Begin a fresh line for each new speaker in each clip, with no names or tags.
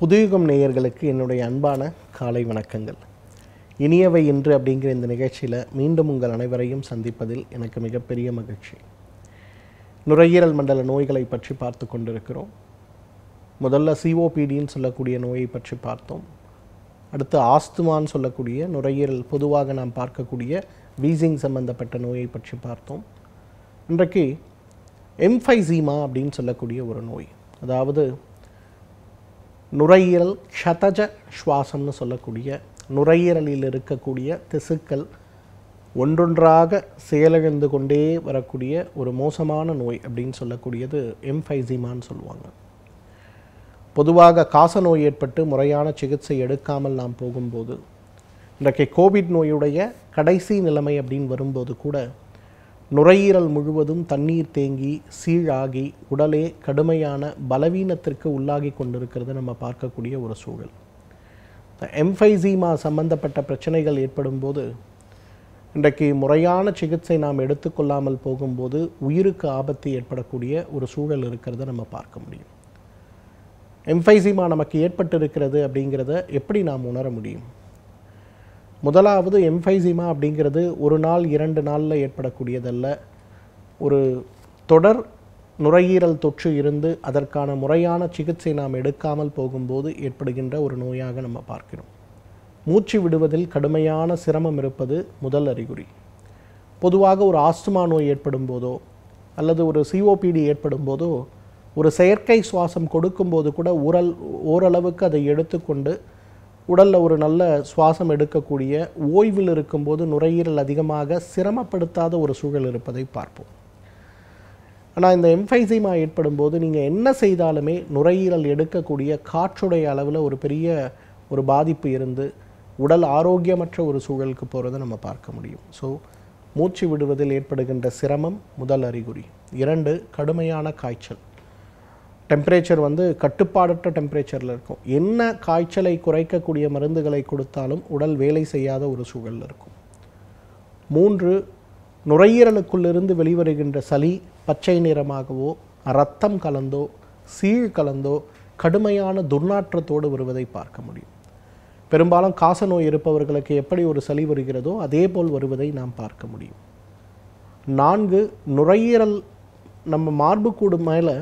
புதுயுகம் நேயர்களுக்கு என்னுடைய அன்பான காலை வணக்கங்கள் இனியவை இன்று அப்படிங்கிற இந்த நிகழ்ச்சியில் மீண்டும் உங்கள் அனைவரையும் சந்திப்பதில் எனக்கு மிகப்பெரிய மகிழ்ச்சி நுரையீரல் மண்டல நோய்களை பற்றி பார்த்து கொண்டிருக்கிறோம் முதல்ல சிஓபிடின்னு சொல்லக்கூடிய நோயை பற்றி பார்த்தோம் அடுத்து ஆஸ்துமான்னு சொல்லக்கூடிய நுரையீரல் பொதுவாக நாம் பார்க்கக்கூடிய வீசிங் சம்பந்தப்பட்ட நோயை பற்றி பார்த்தோம் இன்றைக்கு எம்ஃபைசீமா அப்படின்னு சொல்லக்கூடிய ஒரு நோய் அதாவது நுரையீரல் க்ஷதஜ சுவாசம்னு சொல்லக்கூடிய நுரையீரலில் இருக்கக்கூடிய திசுக்கள் ஒன்றொன்றாக செயலிழந்து கொண்டே வரக்கூடிய ஒரு மோசமான நோய் அப்படின்னு சொல்லக்கூடியது எம்ஃபைசிமான்னு சொல்லுவாங்க பொதுவாக காச நோய் ஏற்பட்டு முறையான சிகிச்சை எடுக்காமல் நாம் போகும்போது இன்றைக்கு கோவிட் நோயுடைய கடைசி நிலைமை அப்படின்னு வரும்போது கூட நுரையீரல் முழுவதும் தண்ணீர் தேங்கி சீழாகி உடலே கடுமையான பலவீனத்திற்கு உள்ளாகி கொண்டிருக்கிறது நம்ம பார்க்கக்கூடிய ஒரு சூழல் எம்ஃபைசீமா சம்பந்தப்பட்ட பிரச்சனைகள் ஏற்படும் போது இன்றைக்கு முறையான சிகிச்சை நாம் எடுத்துக்கொள்ளாமல் போகும்போது உயிருக்கு ஆபத்து ஏற்படக்கூடிய ஒரு சூழல் இருக்கிறத நம்ம பார்க்க முடியும் எம்ஃபைசிமா நமக்கு ஏற்பட்டு இருக்கிறது அப்படிங்கிறத எப்படி நாம் உணர முடியும் முதலாவது எம்ஃபைசிமா அப்படிங்கிறது ஒரு நாள் இரண்டு நாளில் ஏற்படக்கூடியதல்ல ஒரு தொடர் நுரையீரல் தொற்று இருந்து அதற்கான முறையான சிகிச்சை நாம் எடுக்காமல் போகும்போது ஏற்படுகின்ற ஒரு நோயாக நம்ம பார்க்கிறோம் மூச்சு விடுவதில் கடுமையான சிரமம் இருப்பது முதல் அறிகுறி பொதுவாக ஒரு ஆஸ்துமா நோய் ஏற்படும் போதோ அல்லது ஒரு சிஓபிடி ஏற்படும் போதோ ஒரு செயற்கை சுவாசம் கொடுக்கும்போது கூட ஊரல் ஓரளவுக்கு அதை எடுத்துக்கொண்டு உடலில் ஒரு நல்ல சுவாசம் எடுக்கக்கூடிய ஓய்வில் இருக்கும்போது நுரையீரல் அதிகமாக சிரமப்படுத்தாத ஒரு சூழல் இருப்பதை பார்ப்போம் ஆனால் இந்த எம்ஃபைசிமா ஏற்படும் போது நீங்கள் என்ன செய்தாலுமே நுரையீரல் எடுக்கக்கூடிய காற்றுடைய அளவில் ஒரு பெரிய ஒரு பாதிப்பு இருந்து உடல் ஆரோக்கியமற்ற ஒரு சூழலுக்கு போகிறத நம்ம பார்க்க முடியும் ஸோ மூச்சு விடுவதில் ஏற்படுகின்ற சிரமம் முதல் அறிகுறி இரண்டு கடுமையான காய்ச்சல் டெம்பரேச்சர் வந்து கட்டுப்பாடற்ற டெம்பரேச்சரில் இருக்கும் என்ன காய்ச்சலை குறைக்கக்கூடிய மருந்துகளை கொடுத்தாலும் உடல் வேலை செய்யாத ஒரு சூழல் இருக்கும் மூன்று நுரையீரலுக்குள்ளிருந்து வெளிவருகின்ற சளி பச்சை நிறமாகவோ ரத்தம் கலந்தோ சீழ் கலந்தோ கடுமையான துர்நாற்றத்தோடு வருவதை பார்க்க முடியும் பெரும்பாலும் காச நோய் இருப்பவர்களுக்கு எப்படி ஒரு சளி வருகிறதோ அதே போல் வருவதை நாம் பார்க்க முடியும் நான்கு நுரையீரல் நம்ம மார்புக்கூடு மேலே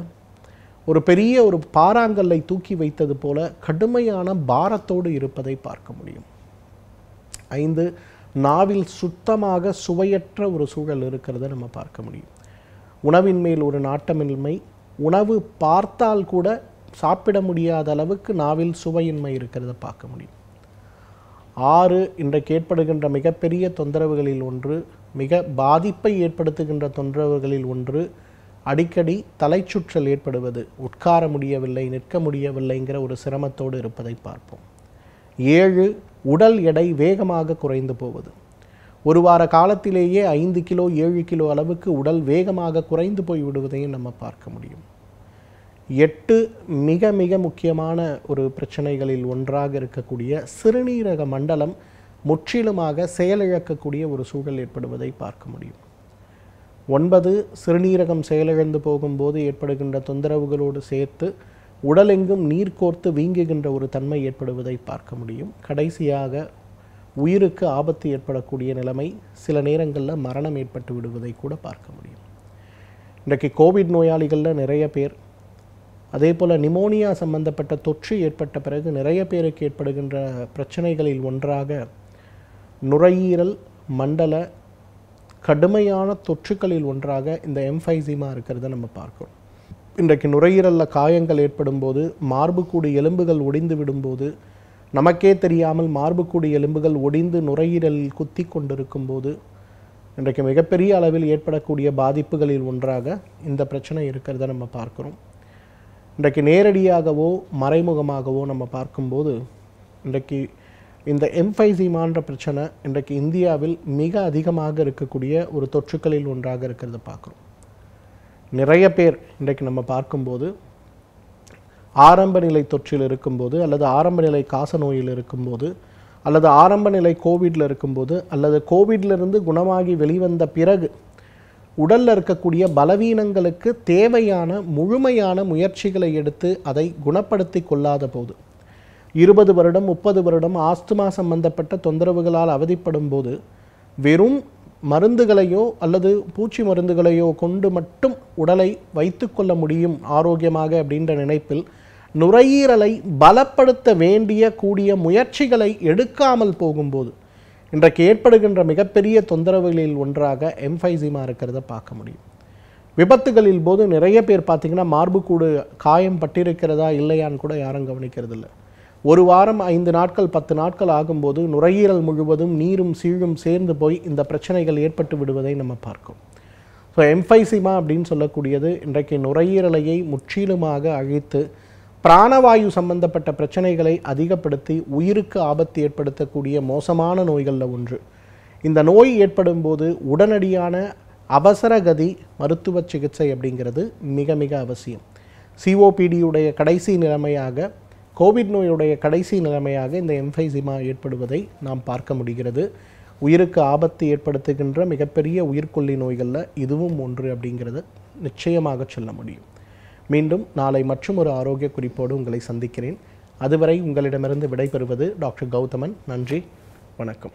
ஒரு பெரிய ஒரு பாறாங்கல்லை தூக்கி வைத்தது போல கடுமையான பாரத்தோடு இருப்பதை பார்க்க முடியும் ஐந்து நாவில் சுத்தமாக சுவையற்ற ஒரு சூழல் இருக்கிறத நம்ம பார்க்க முடியும் உணவின் மேல் ஒரு நாட்டமின்மை உணவு பார்த்தால் கூட சாப்பிட முடியாத அளவுக்கு நாவில் சுவையின்மை இருக்கிறத பார்க்க முடியும் ஆறு இன்றைக்கு ஏற்படுகின்ற மிகப்பெரிய தொந்தரவுகளில் ஒன்று மிக பாதிப்பை ஏற்படுத்துகின்ற தொந்தரவுகளில் ஒன்று அடிக்கடி தலைச்சுற்றல் ஏற்படுவது உட்கார முடியவில்லை நிற்க முடியவில்லைங்கிற ஒரு சிரமத்தோடு இருப்பதை பார்ப்போம் ஏழு உடல் எடை வேகமாக குறைந்து போவது ஒரு வார காலத்திலேயே ஐந்து கிலோ ஏழு கிலோ அளவுக்கு உடல் வேகமாக குறைந்து போய் விடுவதையும் நம்ம பார்க்க முடியும் எட்டு மிக மிக முக்கியமான ஒரு பிரச்சனைகளில் ஒன்றாக இருக்கக்கூடிய சிறுநீரக மண்டலம் முற்றிலுமாக செயலிழக்கக்கூடிய ஒரு சூழல் ஏற்படுவதை பார்க்க முடியும் ஒன்பது சிறுநீரகம் செயலிழந்து போகும்போது ஏற்படுகின்ற தொந்தரவுகளோடு சேர்த்து உடலெங்கும் நீர் கோர்த்து வீங்குகின்ற ஒரு தன்மை ஏற்படுவதை பார்க்க முடியும் கடைசியாக உயிருக்கு ஆபத்து ஏற்படக்கூடிய நிலைமை சில நேரங்களில் மரணம் ஏற்பட்டு விடுவதை கூட பார்க்க முடியும் இன்றைக்கு கோவிட் நோயாளிகளில் நிறைய பேர் அதே போல் நிமோனியா சம்பந்தப்பட்ட தொற்று ஏற்பட்ட பிறகு நிறைய பேருக்கு ஏற்படுகின்ற பிரச்சனைகளில் ஒன்றாக நுரையீரல் மண்டல கடுமையான தொற்றுக்களில் ஒன்றாக இந்த எம்ஃபைசிமா இருக்கிறத நம்ம பார்க்கணும் இன்றைக்கு நுரையீரலில் காயங்கள் ஏற்படும் போது மார்புக்கூடு எலும்புகள் ஒடிந்து விடும்போது நமக்கே தெரியாமல் மார்புக்கூடு எலும்புகள் ஒடிந்து நுரையீரலில் குத்தி கொண்டிருக்கும் போது இன்றைக்கு மிகப்பெரிய அளவில் ஏற்படக்கூடிய பாதிப்புகளில் ஒன்றாக இந்த பிரச்சனை இருக்கிறத நம்ம பார்க்குறோம் இன்றைக்கு நேரடியாகவோ மறைமுகமாகவோ நம்ம பார்க்கும்போது இன்றைக்கு இந்த எம்ஃபைசிமான்ற பிரச்சனை இன்றைக்கு இந்தியாவில் மிக அதிகமாக இருக்கக்கூடிய ஒரு தொற்றுக்களில் ஒன்றாக இருக்கிறத பார்க்குறோம் நிறைய பேர் இன்றைக்கு நம்ம பார்க்கும்போது ஆரம்ப நிலை தொற்றில் இருக்கும்போது அல்லது ஆரம்ப நிலை காச நோயில் இருக்கும்போது அல்லது ஆரம்ப நிலை கோவிடில் இருக்கும்போது அல்லது கோவிட்லேருந்து குணமாகி வெளிவந்த பிறகு உடலில் இருக்கக்கூடிய பலவீனங்களுக்கு தேவையான முழுமையான முயற்சிகளை எடுத்து அதை குணப்படுத்தி கொள்ளாத போது இருபது வருடம் முப்பது வருடம் ஆஸ்துமா சம்பந்தப்பட்ட தொந்தரவுகளால் அவதிப்படும் போது வெறும் மருந்துகளையோ அல்லது பூச்சி மருந்துகளையோ கொண்டு மட்டும் உடலை வைத்து கொள்ள முடியும் ஆரோக்கியமாக அப்படின்ற நினைப்பில் நுரையீரலை பலப்படுத்த வேண்டிய கூடிய முயற்சிகளை எடுக்காமல் போகும்போது இன்றைக்கு ஏற்படுகின்ற மிகப்பெரிய தொந்தரவுகளில் ஒன்றாக எம்ஃபைசிமா இருக்கிறத பார்க்க முடியும் விபத்துகளில் போது நிறைய பேர் பார்த்திங்கன்னா மார்புக்கூடு காயம் பட்டிருக்கிறதா இல்லையான்னு கூட யாரும் கவனிக்கிறதில்லை ஒரு வாரம் ஐந்து நாட்கள் பத்து நாட்கள் ஆகும்போது நுரையீரல் முழுவதும் நீரும் சீழும் சேர்ந்து போய் இந்த பிரச்சனைகள் ஏற்பட்டு விடுவதை நம்ம பார்க்கும் ஸோ எம்ஃபைசிமா அப்படின்னு சொல்லக்கூடியது இன்றைக்கு நுரையீரலையை முற்றிலுமாக அழித்து பிராணவாயு சம்பந்தப்பட்ட பிரச்சனைகளை அதிகப்படுத்தி உயிருக்கு ஆபத்து ஏற்படுத்தக்கூடிய மோசமான நோய்களில் ஒன்று இந்த நோய் ஏற்படும் போது உடனடியான அவசரகதி மருத்துவ சிகிச்சை அப்படிங்கிறது மிக மிக அவசியம் சிஓபிடியுடைய கடைசி நிலைமையாக கோவிட் நோயுடைய கடைசி நிலைமையாக இந்த எம்ஃபைசிமா ஏற்படுவதை நாம் பார்க்க முடிகிறது உயிருக்கு ஆபத்து ஏற்படுத்துகின்ற மிகப்பெரிய உயிர்கொல்லி நோய்களில் இதுவும் ஒன்று அப்படிங்கிறது நிச்சயமாக சொல்ல முடியும் மீண்டும் நாளை மற்றும் ஒரு ஆரோக்கிய குறிப்போடு உங்களை சந்திக்கிறேன் அதுவரை உங்களிடமிருந்து விடைபெறுவது டாக்டர் கௌதமன் நன்றி வணக்கம்